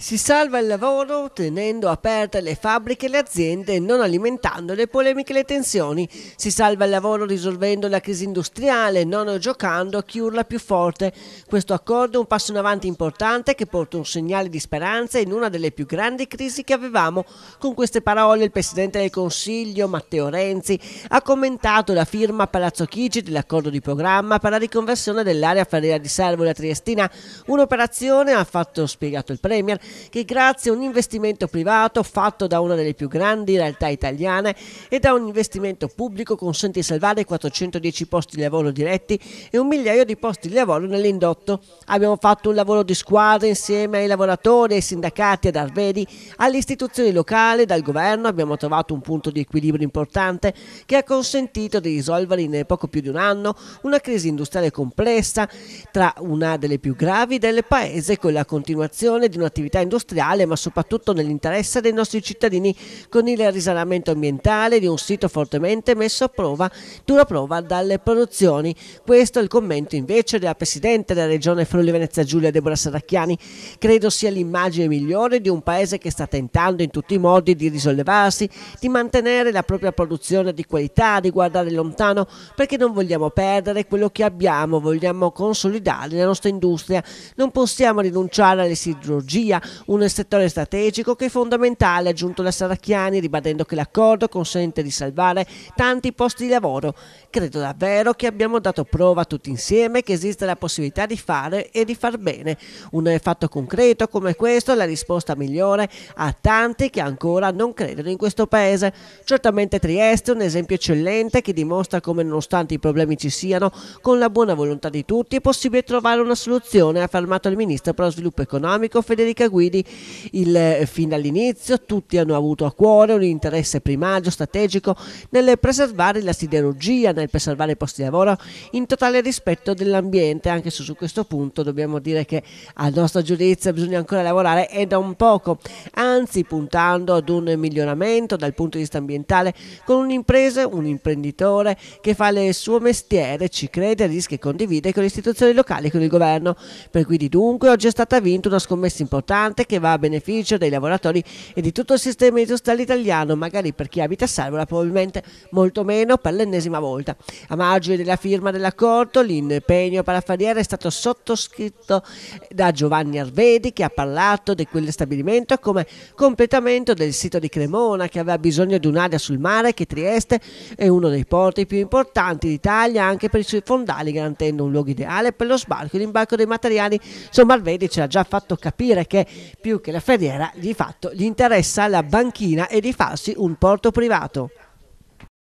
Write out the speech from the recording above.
Si salva il lavoro tenendo aperte le fabbriche e le aziende e non alimentando le polemiche e le tensioni. Si salva il lavoro risolvendo la crisi industriale, non giocando a chi urla più forte. Questo accordo è un passo in avanti importante che porta un segnale di speranza in una delle più grandi crisi che avevamo. Con queste parole il Presidente del Consiglio, Matteo Renzi, ha commentato la firma a Palazzo Chigi dell'accordo di programma per la riconversione dell'area ferriera di Servola Triestina. Un'operazione, ha fatto spiegato il Premier, che grazie a un investimento privato fatto da una delle più grandi realtà italiane e da un investimento pubblico consente di salvare 410 posti di lavoro diretti e un migliaio di posti di lavoro nell'indotto. Abbiamo fatto un lavoro di squadra insieme ai lavoratori, ai sindacati, ad Arvedi, alle istituzioni locali, dal governo abbiamo trovato un punto di equilibrio importante che ha consentito di risolvere in poco più di un anno una crisi industriale complessa tra una delle più gravi del paese con la continuazione di un'attività attività industriale ma soprattutto nell'interesse dei nostri cittadini con il risanamento ambientale di un sito fortemente messo a prova, dura prova dalle produzioni. Questo è il commento invece della Presidente della Regione Friuli Venezia Giulia Deborah Saracchiani. Credo sia l'immagine migliore di un paese che sta tentando in tutti i modi di risollevarsi, di mantenere la propria produzione di qualità, di guardare lontano perché non vogliamo perdere quello che abbiamo, vogliamo consolidare la nostra industria. Non possiamo rinunciare all'esidrogia, un settore strategico che è fondamentale, ha aggiunto la Saracchiani, ribadendo che l'accordo consente di salvare tanti posti di lavoro. Credo davvero che abbiamo dato prova tutti insieme che esiste la possibilità di fare e di far bene. Un fatto concreto come questo è la risposta migliore a tanti che ancora non credono in questo paese. Certamente Trieste è un esempio eccellente che dimostra come nonostante i problemi ci siano, con la buona volontà di tutti è possibile trovare una soluzione, ha affermato il Ministro per lo Sviluppo Economico Federica Guidi guidi il, eh, fin dall'inizio, tutti hanno avuto a cuore un interesse primario, strategico nel preservare la siderurgia, nel preservare i posti di lavoro in totale rispetto dell'ambiente, anche se su questo punto dobbiamo dire che a nostro giudizio bisogna ancora lavorare e da un poco, anzi puntando ad un miglioramento dal punto di vista ambientale con un'impresa, un imprenditore che fa il suo mestiere, ci crede, rischia e condivide con le istituzioni locali e con il governo. Per cui dunque oggi è stata vinta una scommessa importante importante che va a beneficio dei lavoratori e di tutto il sistema industriale italiano, magari per chi abita a Salvola probabilmente molto meno per l'ennesima volta. A margine della firma dell'accordo l'impegno parafaliere è stato sottoscritto da Giovanni Arvedi che ha parlato di quel stabilimento come completamento del sito di Cremona che aveva bisogno di un'area sul mare che Trieste è uno dei porti più importanti d'Italia anche per i suoi fondali garantendo un luogo ideale per lo sbarco e l'imbarco dei materiali. Insomma Arvedi ci ha già fatto capire che più che la feriera, di fatto, gli interessa la banchina e di farsi un porto privato.